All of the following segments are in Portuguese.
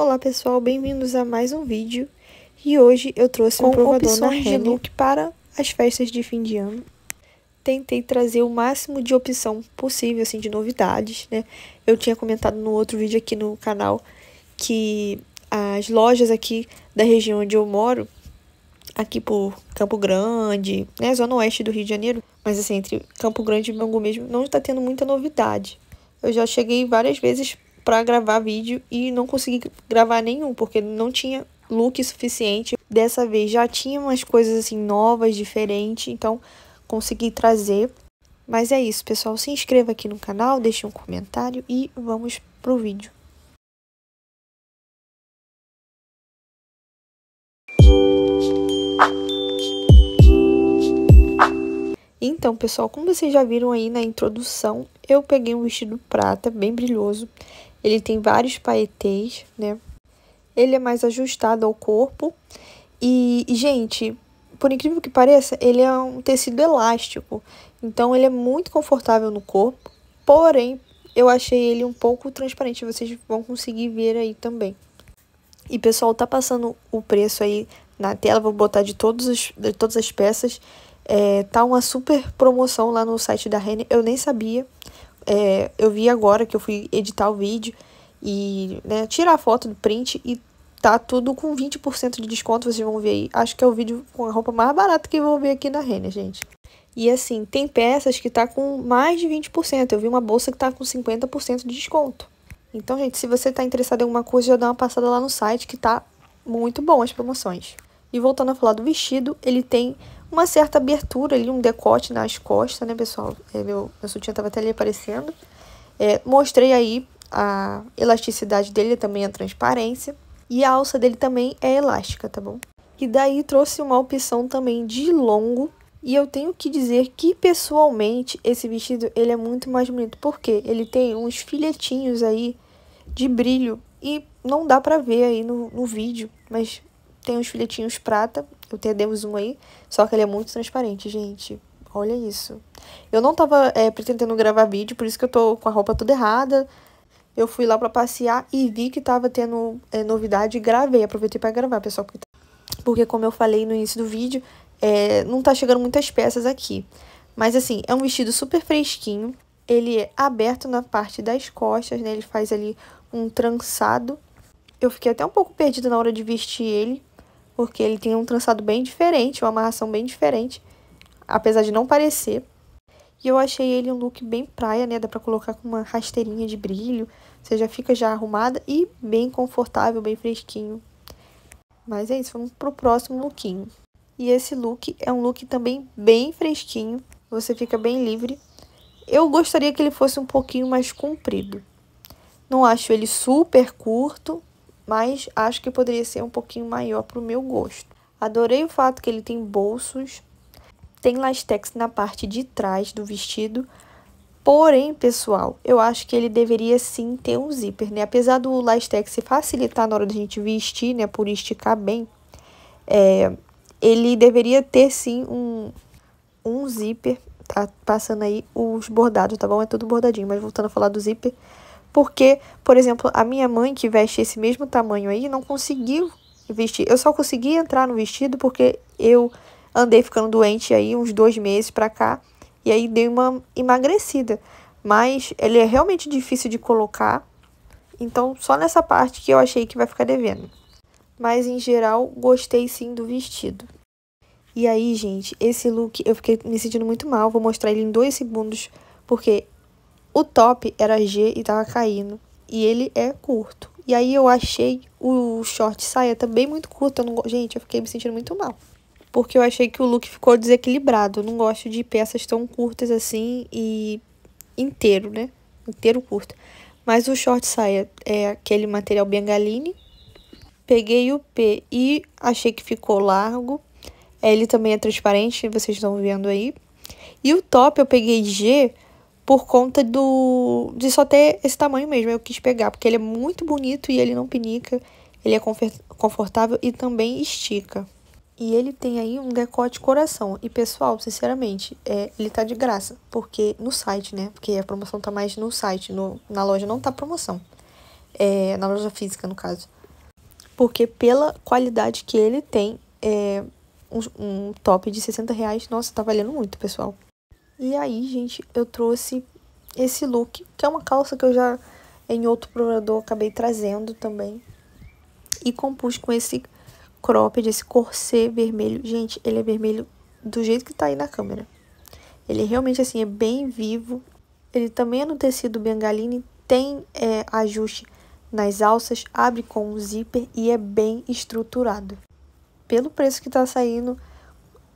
Olá pessoal, bem-vindos a mais um vídeo e hoje eu trouxe um provador na de look para as festas de fim de ano. Tentei trazer o máximo de opção possível, assim, de novidades, né? Eu tinha comentado no outro vídeo aqui no canal que as lojas aqui da região onde eu moro, aqui por Campo Grande, né, zona oeste do Rio de Janeiro, mas assim, entre Campo Grande e Bangu mesmo, não está tendo muita novidade. Eu já cheguei várias vezes para gravar vídeo e não consegui gravar nenhum, porque não tinha look suficiente. Dessa vez já tinha umas coisas assim novas, diferentes, então consegui trazer. Mas é isso, pessoal. Se inscreva aqui no canal, deixe um comentário e vamos pro vídeo. Então, pessoal, como vocês já viram aí na introdução, eu peguei um vestido prata bem brilhoso ele tem vários paetês, né? Ele é mais ajustado ao corpo. E, gente, por incrível que pareça, ele é um tecido elástico. Então, ele é muito confortável no corpo. Porém, eu achei ele um pouco transparente. Vocês vão conseguir ver aí também. E, pessoal, tá passando o preço aí na tela. Vou botar de, todos os, de todas as peças. É, tá uma super promoção lá no site da Renner. Eu nem sabia é, eu vi agora que eu fui editar o vídeo e né, tirar a foto do print e tá tudo com 20% de desconto, vocês vão ver aí. Acho que é o vídeo com a roupa mais barata que eu ver aqui na Renner, gente. E assim, tem peças que tá com mais de 20%. Eu vi uma bolsa que tá com 50% de desconto. Então, gente, se você tá interessado em alguma coisa, já dá uma passada lá no site que tá muito bom as promoções. E voltando a falar do vestido, ele tem uma certa abertura ali, um decote nas costas, né, pessoal? É, meu, meu sutiã tava até ali aparecendo. É, mostrei aí a elasticidade dele, também a é transparência. E a alça dele também é elástica, tá bom? E daí trouxe uma opção também de longo. E eu tenho que dizer que, pessoalmente, esse vestido ele é muito mais bonito. Porque ele tem uns filetinhos aí de brilho. E não dá pra ver aí no, no vídeo, mas tem uns filetinhos prata o td um aí, só que ele é muito transparente, gente. Olha isso. Eu não tava é, pretendendo gravar vídeo, por isso que eu tô com a roupa toda errada. Eu fui lá pra passear e vi que tava tendo é, novidade e gravei. Aproveitei pra gravar, pessoal. Porque, tá- porque, como eu falei no início do vídeo, é, não tá chegando muitas peças aqui. Mas assim, é um vestido super fresquinho. Ele é aberto na parte das costas, né? Ele faz ali um trançado. Eu fiquei até um pouco perdida na hora de vestir ele porque ele tem um trançado bem diferente, uma amarração bem diferente, apesar de não parecer. E eu achei ele um look bem praia, né? Dá pra colocar com uma rasteirinha de brilho. Você já fica já arrumada e bem confortável, bem fresquinho. Mas é isso, vamos pro próximo lookinho. E esse look é um look também bem fresquinho. Você fica bem livre. Eu gostaria que ele fosse um pouquinho mais comprido. Não acho ele super curto, mas acho que poderia ser um pouquinho maior para o meu gosto. Adorei o fato que ele tem bolsos, tem lastex na parte de trás do vestido, Porém, pessoal, eu acho que ele deveria sim ter um zíper, né? Apesar do lastex se facilitar na hora da gente vestir, né? Por esticar bem, é, ele deveria ter sim um, um zíper. Tá passando aí os bordados, tá bom? É tudo bordadinho, mas voltando a falar do zíper, porque, por exemplo, a minha mãe que veste esse mesmo tamanho aí não conseguiu vestir. Eu só consegui entrar no vestido porque eu andei ficando doente aí uns dois meses pra cá. E aí dei uma emagrecida. Mas ele é realmente difícil de colocar. Então, só nessa parte que eu achei que vai ficar devendo. Mas, em geral, gostei sim do vestido. E aí, gente, esse look eu fiquei me sentindo muito mal. Vou mostrar ele em dois segundos, porque o top era G e tava caindo. E ele é curto. E aí eu achei o short saia também muito curto. Eu não... Gente, eu fiquei me sentindo muito mal. Porque eu achei que o look ficou desequilibrado. Eu não gosto de peças tão curtas assim e inteiro, né? Inteiro curto. Mas o short saia é aquele material bengaline. Peguei o P e achei que ficou largo. É, ele também é transparente, vocês estão vendo aí. E o top eu peguei G por conta do de só ter esse tamanho mesmo. Eu quis pegar, porque ele é muito bonito e ele não pinica, ele é confortável e também estica. E ele tem aí um decote coração. E pessoal, sinceramente, é, ele tá de graça, porque no site, né? Porque a promoção tá mais no site, no, na loja não tá promoção. É, na loja física, no caso. Porque pela qualidade que ele tem, é, um, um top de 60 reais, nossa, tá valendo muito, pessoal. E aí, gente, eu trouxe esse look, que é uma calça que eu já em outro provador acabei trazendo também. E compus com esse cropped, esse corset vermelho. Gente, ele é vermelho do jeito que tá aí na câmera. Ele realmente, assim, é bem vivo. Ele também é no tecido bengaline, tem é, ajuste nas alças, abre com um zíper e é bem estruturado. Pelo preço que tá saindo,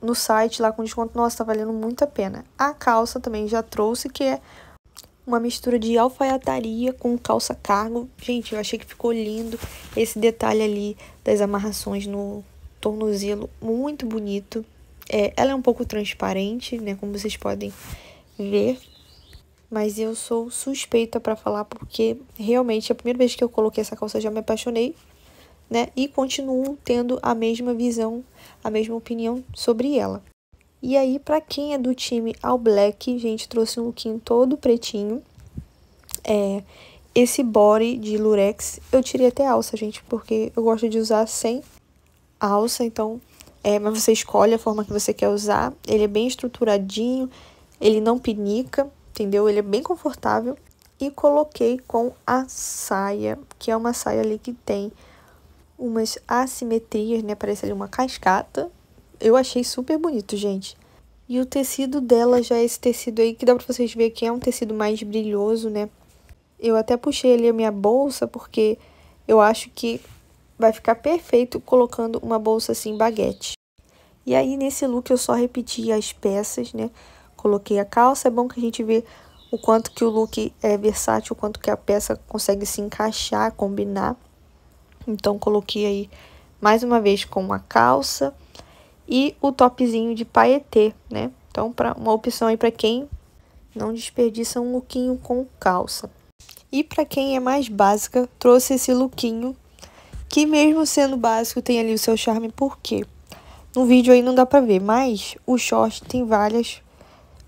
no site lá com desconto. Nossa, tá valendo muito a pena. A calça também já trouxe, que é uma mistura de alfaiataria com calça cargo. Gente, eu achei que ficou lindo esse detalhe ali das amarrações no tornozelo, muito bonito. É, ela é um pouco transparente, né, como vocês podem ver. Mas eu sou suspeita para falar porque realmente é a primeira vez que eu coloquei essa calça eu já me apaixonei né? E continuam tendo a mesma visão, a mesma opinião sobre ela. E aí, para quem é do time All Black, gente, trouxe um lookinho todo pretinho. É, esse body de lurex, eu tirei até alça, gente, porque eu gosto de usar sem alça, então... É, mas você escolhe a forma que você quer usar. Ele é bem estruturadinho, ele não pinica, entendeu? Ele é bem confortável. E coloquei com a saia, que é uma saia ali que tem umas assimetrias, né? Parece ali uma cascata. Eu achei super bonito, gente. E o tecido dela já é esse tecido aí que dá pra vocês verem que é um tecido mais brilhoso, né? Eu até puxei ali a minha bolsa porque eu acho que vai ficar perfeito colocando uma bolsa assim baguete. E aí nesse look eu só repeti as peças, né? Coloquei a calça, é bom que a gente vê o quanto que o look é versátil, o quanto que a peça consegue se encaixar, combinar. Então, coloquei aí mais uma vez com uma calça e o topzinho de paetê, né? Então, pra, uma opção aí para quem não desperdiça um lookinho com calça. E para quem é mais básica, trouxe esse lookinho, que mesmo sendo básico, tem ali o seu charme, por quê? No vídeo aí não dá para ver, mas o short tem várias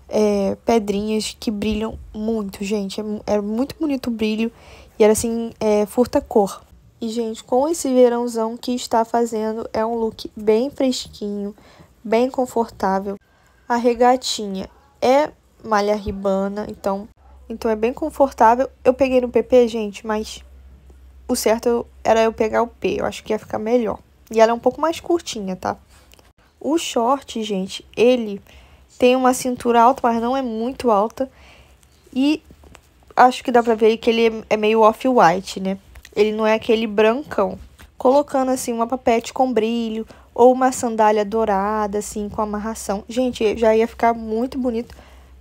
é, pedrinhas que brilham muito, gente. É era é, é muito bonito o brilho e era assim, é, furta cor. E, gente, com esse verãozão que está fazendo, é um look bem fresquinho, bem confortável. A regatinha é malha ribana, então, então é bem confortável. Eu peguei no PP, gente, mas o certo era eu pegar o P, eu acho que ia ficar melhor. E ela é um pouco mais curtinha, tá? O short, gente, ele tem uma cintura alta, mas não é muito alta. E acho que dá pra ver que ele é meio off-white, né? Ele não é aquele brancão. Colocando assim uma papete com brilho ou uma sandália dourada assim com amarração. Gente, já ia ficar muito bonito.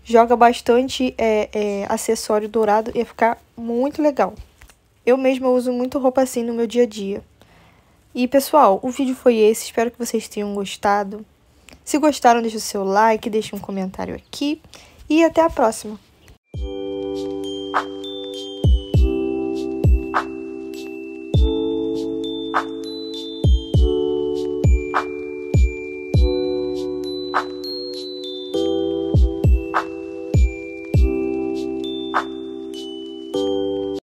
Joga bastante é, é, acessório dourado, ia ficar muito legal. Eu mesma uso muito roupa assim no meu dia a dia. E pessoal, o vídeo foi esse, espero que vocês tenham gostado. Se gostaram, deixa o seu like, deixa um comentário aqui e até a próxima.